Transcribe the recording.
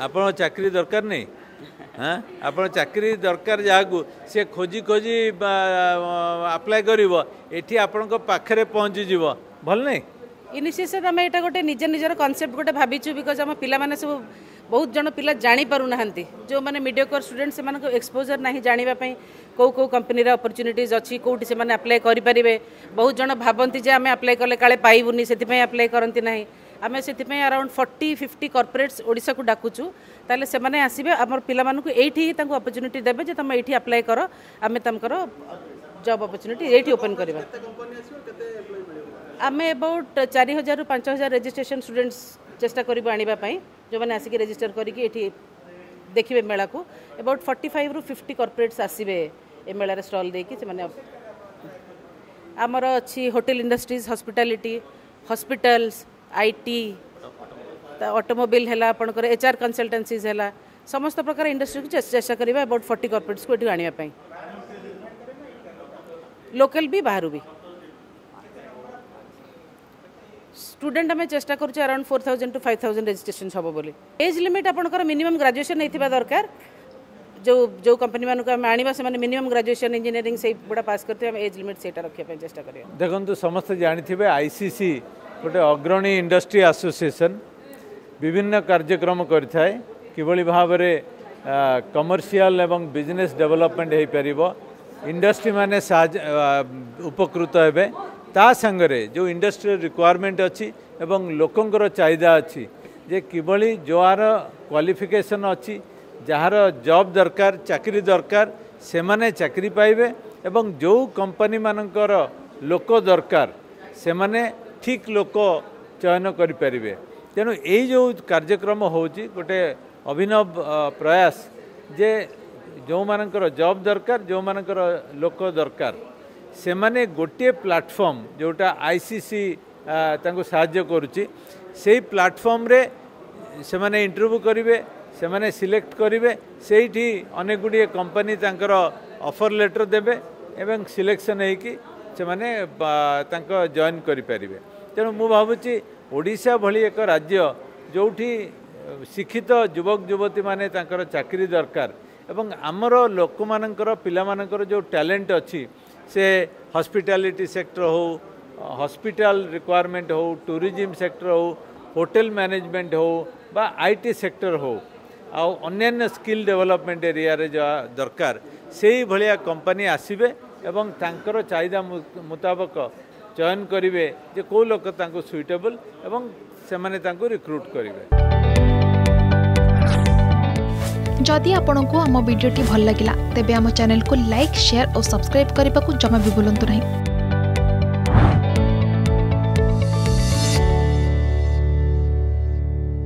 आपण चाकरी दरकार नहीं हाँ? आप चाकरी दरकार जहाँ को सी खोजी खोजी आप्लाय कर पाखे पहुँची भल नहीं इनिशियसली आम तो यहाँ गोटे निजे निजर कनसेप्ट गोटे भाई बिकज आम पे सब बहुत जन पिला जानी पार ना जो मैंने मीडियोकर स्टूडेंट से एक्सपोजर ना जानापी कौ कौ कंपनी अपरच्युनिटीज अच्छी कौटी से अप्लाई करेंगे बहुत जन भावती आम अप्लाई कले काबूनी से अप्लाई करती ना ଆମେ ସେଥିପାଇଁ ଆରାଉଣ୍ଡ ଫର୍ଟି ଫିଫ୍ଟି କର୍ପୋରେଟ୍ସ ଓଡ଼ିଶାକୁ ଡାକୁଛୁ ତାହେଲେ ସେମାନେ ଆସିବେ ଆମର ପିଲାମାନଙ୍କୁ ଏଇଠି ହିଁ ତାଙ୍କୁ ଅପରଚ୍ୟୁନିଟି ଦେବେ ଯେ ତୁମେ ଏଇଠି ଆପ୍ଲାଏ କର ଆମେ ତାଙ୍କର ଜବ୍ ଅପରଚ୍ୟୁନିଟି ଏଇଠି ଓପନ୍ କରିବା ଆମେ ଏବାଉଟ୍ ଚାରି ହଜାରରୁ ପାଞ୍ଚ ହଜାର ରେଜିଷ୍ଟ୍ରେସନ୍ ଷ୍ଟୁଡେଣ୍ଟସ୍ ଚେଷ୍ଟା କରିବୁ ଆଣିବା ପାଇଁ ଯେଉଁମାନେ ଆସିକି ରେଜିଷ୍ଟର କରିକି ଏଠି ଦେଖିବେ ମେଳାକୁ ଏବାଉଟ୍ ଫର୍ଟି ଫାଇଭ୍ରୁ ଫିଫ୍ଟି କର୍ପୋରେଟ୍ସ ଆସିବେ ଏ ମେଳାରେ ଷ୍ଟଲ୍ ଦେଇକି ସେମାନେ ଆମର ଅଛି hotel industries hospitality hospitals IT automobile ହେଲା ଆପଣଙ୍କର एच आर कनसल्टेन्सीज है समस्त प्रकार इंडस्ट्री को କରିବା ଆବାଉଟ୍ अबाउट फोर्टी कर्पोरेट्स को आने लोकल भी बाहर भी स्टूडेंट आम चेस्ट करूँ around four thousand to five thousand registration हम बोले एज लिमिट आपंकर मिनिमम ग्राजुएसन नहीं दरकार जो जो कंपनी मानक आम आने मिनिमम ग्राजुएसन इंजीनियरिंग से गुड़ा पास करते हैं एज लिमिट से रखा चेस्ट कर देखो समस्त जानते हैं आईसीसी ଗୋଟେ ଅଗ୍ରଣୀ ଇଣ୍ଡଷ୍ଟ୍ରି ଆସୋସିଏସନ୍ ବିଭିନ୍ନ କାର୍ଯ୍ୟକ୍ରମ କରିଥାଏ କିଭଳି ଭାବରେ କମର୍ସିଆଲ ଏବଂ ବିଜନେସ୍ ଡେଭଲପମେଣ୍ଟ ହୋଇପାରିବ ଇଣ୍ଡଷ୍ଟ୍ରିମାନେ ସାହାଯ୍ୟ ଉପକୃତ ହେବେ ତା ସାଙ୍ଗରେ ଯେଉଁ ଇଣ୍ଡଷ୍ଟ୍ରିର ରିକ୍ୱାରମେଣ୍ଟ ଅଛି ଏବଂ ଲୋକଙ୍କର ଚାହିଦା ଅଛି ଯେ କିଭଳି ଯାହାର କ୍ୱାଲିଫିକେସନ୍ ଅଛି ଯାହାର ଜବ୍ ଦରକାର ଚାକିରି ଦରକାର ସେମାନେ ଚାକିରି ପାଇବେ ଏବଂ ଯେଉଁ କମ୍ପାନୀମାନଙ୍କର ଲୋକ ଦରକାର ସେମାନେ ठीक लोक चयन करें तेणु ये कार्यक्रम हूँ गोटे अभिनव प्रयास जे जो मानकर जॉब दरकार जो मानकर लोक दरकार से मैंने गोटे प्लाटफर्म जोटा आईसीसी कर करफर्म्रे से इंटरव्यू करेंगे से मैंने सिलेक्ट करेंगे से अनेक गुड़े कंपनी तर अफर लेटर देवे एवं सिलेक्शन होने जॉन करें ତେଣୁ ମୁଁ ଭାବୁଛି ଓଡ଼ିଶା ଭଳି ଏକ ରାଜ୍ୟ ଯେଉଁଠି ଶିକ୍ଷିତ ଯୁବକ ଯୁବତୀମାନେ ତାଙ୍କର ଚାକିରି ଦରକାର ଏବଂ ଆମର ଲୋକମାନଙ୍କର ପିଲାମାନଙ୍କର ଯେଉଁ ଟ୍ୟାଲେଣ୍ଟ ଅଛି ସେ ହସ୍ପିଟାଲିଟି ସେକ୍ଟର ହେଉ ହସ୍ପିଟାଲ ରିକ୍ୱାରମେଣ୍ଟ ହେଉ ଟୁରିଜିମ୍ ସେକ୍ଟର ହେଉ ହୋଟେଲ ମ୍ୟାନେଜମେଣ୍ଟ ହେଉ ବା ଆଇ ଟି ସେକ୍ଟର ହେଉ ଆଉ ଅନ୍ୟାନ୍ୟ ସ୍କିଲ୍ ଡେଭଲପମେଣ୍ଟ ଏରିଆରେ ଯାହା ଦରକାର ସେଇଭଳିଆ କମ୍ପାନୀ ଆସିବେ ଏବଂ ତାଙ୍କର ଚାହିଦା ମୁତାବକ चयन करेंगे जो कौ लोक सुइटेबल से रिक्रुट करेंगे जदि आपण को आम भिडी भल लगा तेब चेल को लाइक सेयार और सब्सक्राइब करने को जमा भी बुलां नहीं